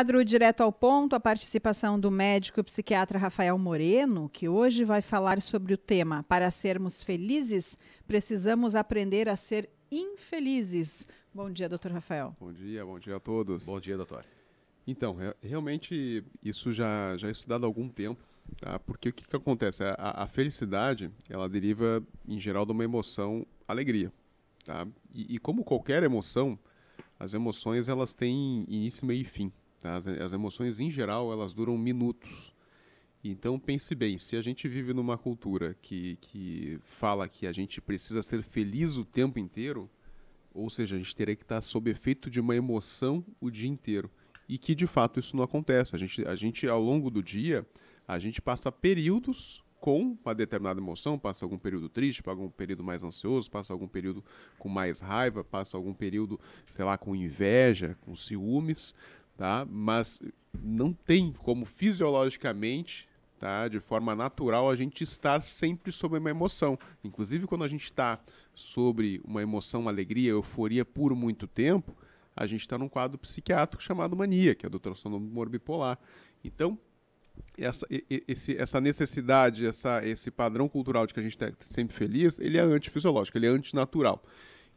quadro Direto ao Ponto, a participação do médico e psiquiatra Rafael Moreno, que hoje vai falar sobre o tema Para sermos felizes, precisamos aprender a ser infelizes. Bom dia, doutor Rafael. Bom dia, bom dia a todos. Bom dia, doutor. Então, realmente isso já, já é estudado há algum tempo, tá? porque o que, que acontece? A, a felicidade, ela deriva, em geral, de uma emoção alegria. Tá? E, e como qualquer emoção, as emoções elas têm início, meio e fim. Tá? As, as emoções, em geral, elas duram minutos. Então pense bem, se a gente vive numa cultura que, que fala que a gente precisa ser feliz o tempo inteiro, ou seja, a gente teria que estar sob efeito de uma emoção o dia inteiro. E que de fato isso não acontece. A gente, a gente ao longo do dia, a gente passa períodos com uma determinada emoção, passa algum período triste, passa algum período mais ansioso, passa algum período com mais raiva, passa algum período, sei lá, com inveja, com ciúmes, tá? Mas não tem como fisiologicamente, tá? De forma natural a gente estar sempre sobre uma emoção. Inclusive quando a gente está sobre uma emoção, uma alegria, euforia por muito tempo, a gente está num quadro psiquiátrico chamado mania, que é do transtorno bipolar. Então essa, esse, essa necessidade, essa, esse padrão cultural de que a gente está sempre feliz, ele é antifisiológico, ele é antinatural.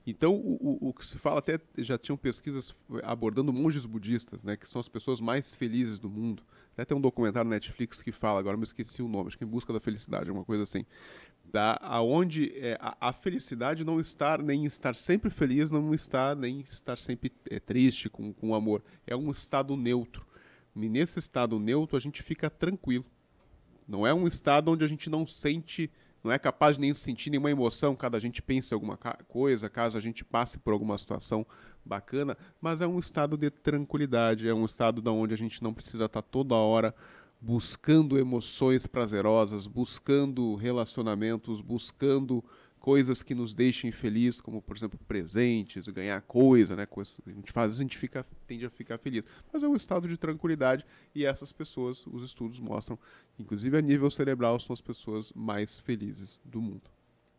Então, o, o, o, que se fala até, já tinham pesquisas abordando monges budistas, né, que são as pessoas mais felizes do mundo. Até tem um documentário na Netflix que fala, agora me esqueci o nome, acho que é Em Busca da Felicidade, alguma coisa assim. Da, aonde é, a, a, felicidade não está, nem estar sempre feliz, não está, nem estar sempre é, triste, com, com amor. É um estado neutro. E nesse estado neutro, a gente fica tranquilo. Não é um estado onde a gente não sente não é capaz de nem sentir nenhuma emoção cada a gente pensa em alguma coisa, caso a gente passe por alguma situação bacana, mas é um estado de tranquilidade, é um estado da onde a gente não precisa estar tá toda hora buscando emoções prazerosas, buscando relacionamentos, buscando coisas que nos deixem felizes, como por exemplo presentes, ganhar coisa, né? Coisa, a gente faz, a gente fica, tende a ficar feliz. Mas é um estado de tranquilidade e essas pessoas, os estudos mostram, inclusive a nível cerebral, são as pessoas mais felizes do mundo.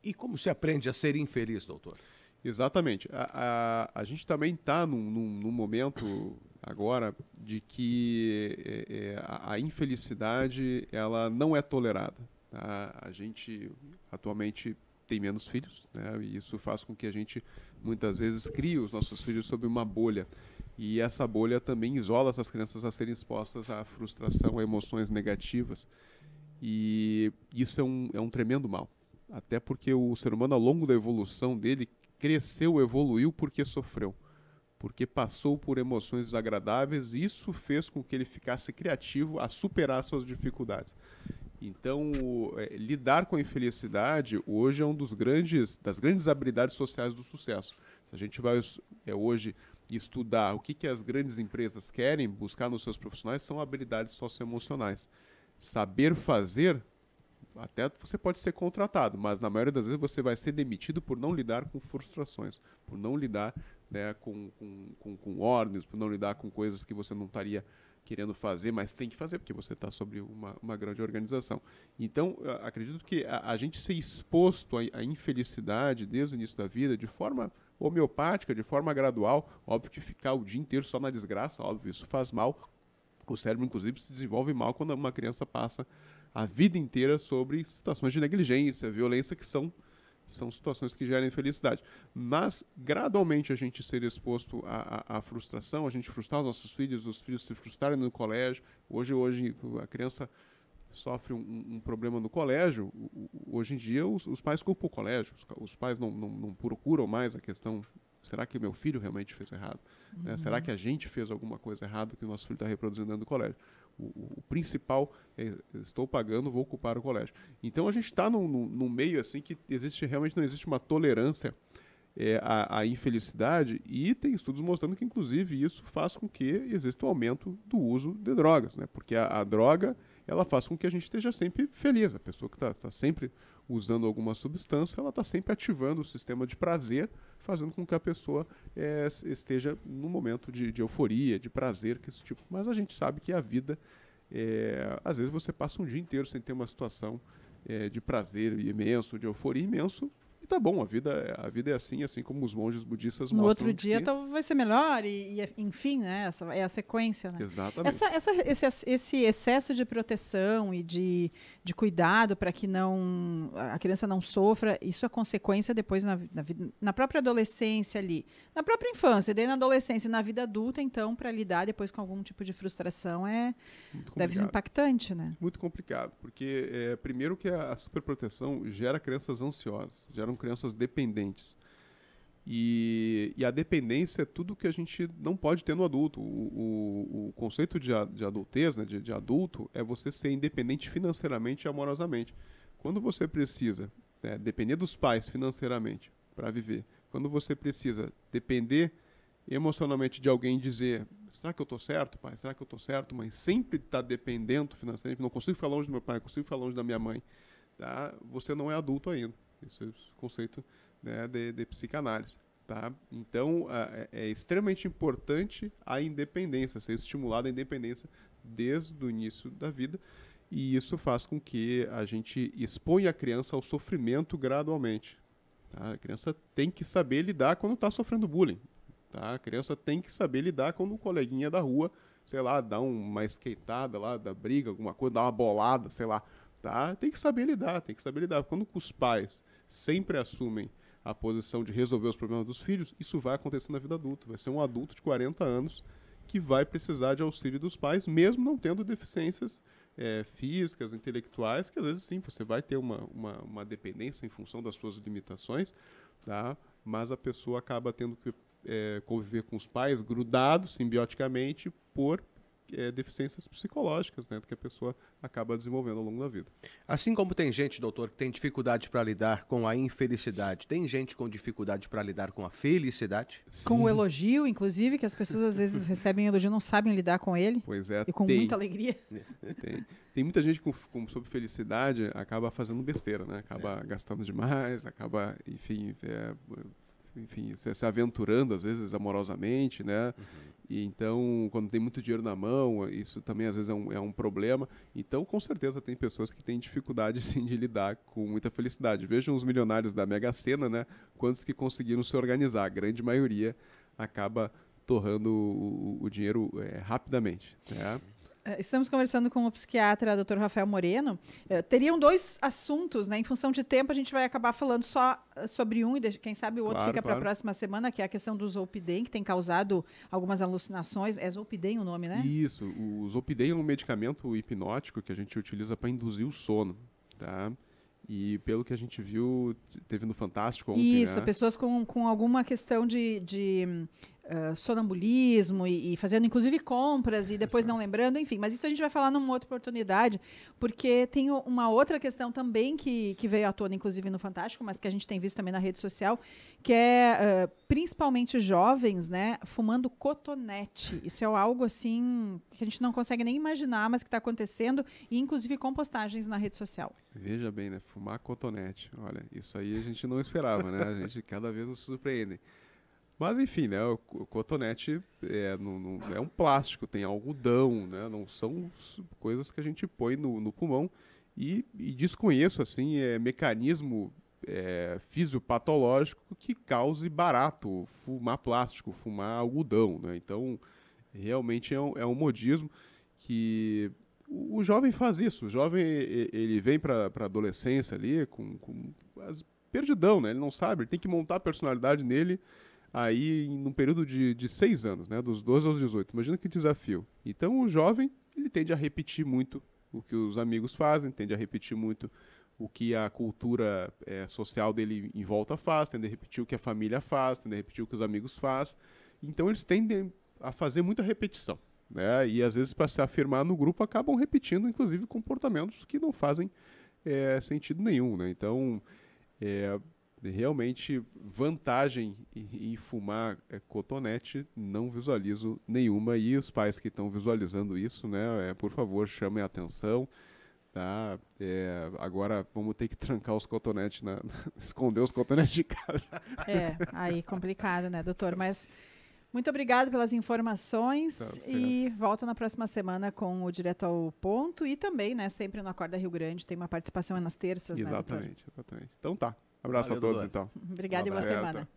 E como se aprende a ser infeliz, doutor? Exatamente. A, a, a gente também está num, num, num, momento agora de que é, é, a, a infelicidade ela não é tolerada. Tá? A, gente atualmente tem menos filhos, né? E isso faz com que a gente muitas vezes crie os nossos filhos sob uma bolha. E essa bolha também isola essas crianças a serem expostas à frustração, a emoções negativas. E isso é um, é um tremendo mal. Até porque o ser humano, ao longo da evolução dele, cresceu, evoluiu porque sofreu. Porque passou por emoções desagradáveis, e isso fez com que ele ficasse criativo a superar suas dificuldades. Então, é, lidar com a infelicidade hoje é um dos grandes das grandes habilidades sociais do sucesso. Se a gente vai é, hoje estudar o que, que as grandes empresas querem buscar nos seus profissionais são habilidades socioemocionais. Saber fazer, até você pode ser contratado, mas na maioria das vezes você vai ser demitido por não lidar com frustrações, por não lidar né, com, com, com, com ordens, por não lidar com coisas que você não estaria querendo fazer, mas tem que fazer, porque você está sobre uma, uma grande organização. Então, acredito que a, a gente ser exposto à, infelicidade desde o início da vida, de forma homeopática, de forma gradual, óbvio que ficar o dia inteiro só na desgraça, óbvio, isso faz mal. O cérebro, inclusive, se desenvolve mal quando uma criança passa a vida inteira sobre situações de negligência, violência, que são são situações que geram infelicidade. Mas, gradualmente, a gente ser exposto à, à, à, frustração, a gente frustrar os nossos filhos, os filhos se frustrarem no colégio. Hoje, hoje a criança sofre um, um problema no colégio. Hoje em dia, os, os pais culpam o colégio, os, os pais não, não, não, procuram mais a questão. Será que meu filho realmente fez errado? Uhum. Né? Será uhum. que a gente fez alguma coisa errada que o nosso filho está reproduzindo dentro do colégio? o, principal é, estou pagando, vou ocupar o colégio. Então a gente está num, num, meio assim que existe realmente não existe uma tolerância é, à, à, infelicidade e tem estudos mostrando que inclusive isso faz com que exista o um aumento do uso de drogas, né? Porque a, a droga ela faz com que a gente esteja sempre feliz. A pessoa que está tá sempre usando alguma substância, ela está sempre ativando o sistema de prazer, fazendo com que a pessoa é, esteja num momento de, de, euforia, de prazer, que esse tipo. Mas a gente sabe que a vida, é, às vezes você passa um dia inteiro sem ter uma situação é, de prazer imenso, de euforia imenso, e tá bom, a vida, é, a vida é assim, assim como os monges budistas no mostram. No outro dia que... vai ser melhor, e, e, enfim, né? Essa é a sequência, né? Exatamente. Essa, essa, esse, esse excesso de proteção e de, de cuidado para que não a criança não sofra, isso é consequência depois na, na, na própria adolescência ali. Na própria infância, e daí na adolescência e na vida adulta, então, para lidar depois com algum tipo de frustração é deve ser impactante, né? Muito complicado, porque é, primeiro que a, a superproteção gera crianças ansiosas, gera eram crianças dependentes. E, e, a dependência é tudo que a gente não pode ter no adulto. O, o, o conceito de, de adultez, né, de, de, adulto, é você ser independente financeiramente e amorosamente. Quando você precisa né, depender dos pais financeiramente para viver, quando você precisa depender emocionalmente de alguém dizer: será que eu estou certo, pai? Será que eu estou certo, mãe? Sempre está dependendo financeiramente. Não consigo falar longe do meu pai, consigo falar longe da minha mãe. Tá? Você não é adulto ainda esse é conceito né, de, de psicanálise. Tá? Então, é, é extremamente importante a independência, ser estimulada a independência desde o início da vida, e isso faz com que a gente exponha a criança ao sofrimento gradualmente. Tá? A criança tem que saber lidar quando está sofrendo bullying. Tá? A criança tem que saber lidar quando o um coleguinha da rua, sei lá, dá uma esquentada lá, da briga, alguma coisa, dá uma bolada, sei lá. Tá? Tem que saber lidar, tem que saber lidar. Quando os pais sempre assumem a posição de resolver os problemas dos filhos, isso vai acontecer na vida adulta. Vai ser um adulto de 40 anos que vai precisar de auxílio dos pais, mesmo não tendo deficiências é, físicas, intelectuais, que às vezes sim, você vai ter uma, uma, uma, dependência em função das suas limitações, tá? mas a pessoa acaba tendo que é, conviver com os pais grudados simbioticamente por é, deficiências psicológicas, né, que a pessoa acaba desenvolvendo ao longo da vida. Assim como tem gente, doutor, que tem dificuldade para lidar com a infelicidade, tem gente com dificuldade para lidar com a felicidade? Sim. Com o elogio, inclusive, que as pessoas às vezes recebem elogio e não sabem lidar com ele. Pois é. E com tem. muita alegria. Tem. tem muita gente com, com sobre felicidade acaba fazendo besteira, né? Acaba é. gastando demais, acaba, enfim, é, enfim, se aventurando às vezes amorosamente, né? Uhum. E então, quando tem muito dinheiro na mão, isso também às vezes é um, é um problema. Então, com certeza, tem pessoas que têm dificuldade sim de lidar com muita felicidade. Vejam os milionários da Mega Sena, né? Quantos que conseguiram se organizar? A grande maioria acaba torrando o, o dinheiro é, rapidamente. Né? É, estamos conversando com o psiquiatra Dr. Rafael Moreno. É, teriam dois assuntos, né? Em função de tempo, a gente vai acabar falando só é, sobre um e quem sabe o outro claro, fica claro. para a próxima semana, que é a questão do Zolpidem, que tem causado algumas alucinações. É Zolpidem o nome, né? Isso. O Zolpidem é um medicamento hipnótico que a gente utiliza para induzir o sono, tá? E pelo que a gente viu, teve no Fantástico ontem, Isso, né? pessoas com, com alguma questão de, de ah, sonambulismo e, e, fazendo, inclusive, compras e depois não lembrando, enfim. Mas isso a gente vai falar numa outra oportunidade, porque tem uma outra questão também que, que veio à tona, inclusive, no Fantástico, mas que a gente tem visto também na rede social, que é uh, principalmente jovens, né, fumando cotonete. Isso é algo assim que a gente não consegue nem imaginar, mas que está acontecendo, e inclusive com postagens na rede social. Veja bem, né? Fumar cotonete. Olha, isso aí a gente não esperava, né? A gente cada vez nos surpreende. Mas enfim, né, o cotonete é, não, não, é um plástico, tem algodão, né, não são coisas que a gente põe no, no pulmão. E, e, desconheço assim é, mecanismo é, fisiopatológico que cause barato fumar plástico, fumar algodão. Né? Então, realmente é um, é um modismo que o, jovem faz isso. O jovem ele vem para a adolescência ali com, com perdidão, né? ele não sabe, ele tem que montar a personalidade nele aí num período de, de seis anos, né? Dos 12 aos 18. Imagina que desafio. Então o jovem, ele tende a repetir muito o que os amigos fazem, tende a repetir muito o que a cultura é, social dele em volta faz, tende a repetir o que a família faz, tende a repetir o que os amigos faz. Então eles tendem a fazer muita repetição. Né? E às vezes para se afirmar no grupo acabam repetindo, inclusive, comportamentos que não fazem é, sentido nenhum. Né? Então é, realmente vantagem em fumar eh, cotonete, não visualizo nenhuma. E os pais que estão visualizando isso, né, é, por favor, chamem a atenção. Tá? É, agora vamos ter que trancar os cotonetes, na, esconder os cotonetes de casa. É, aí complicado, né, doutor? Mas muito obrigado pelas informações tá e volto na próxima semana com o Direto ao Ponto e também, né, sempre no Acorda Rio Grande tem uma participação nas terças, né, Exatamente, né, exatamente. Então tá abraço Valeu, a todos, então. Obrigada e boa semana.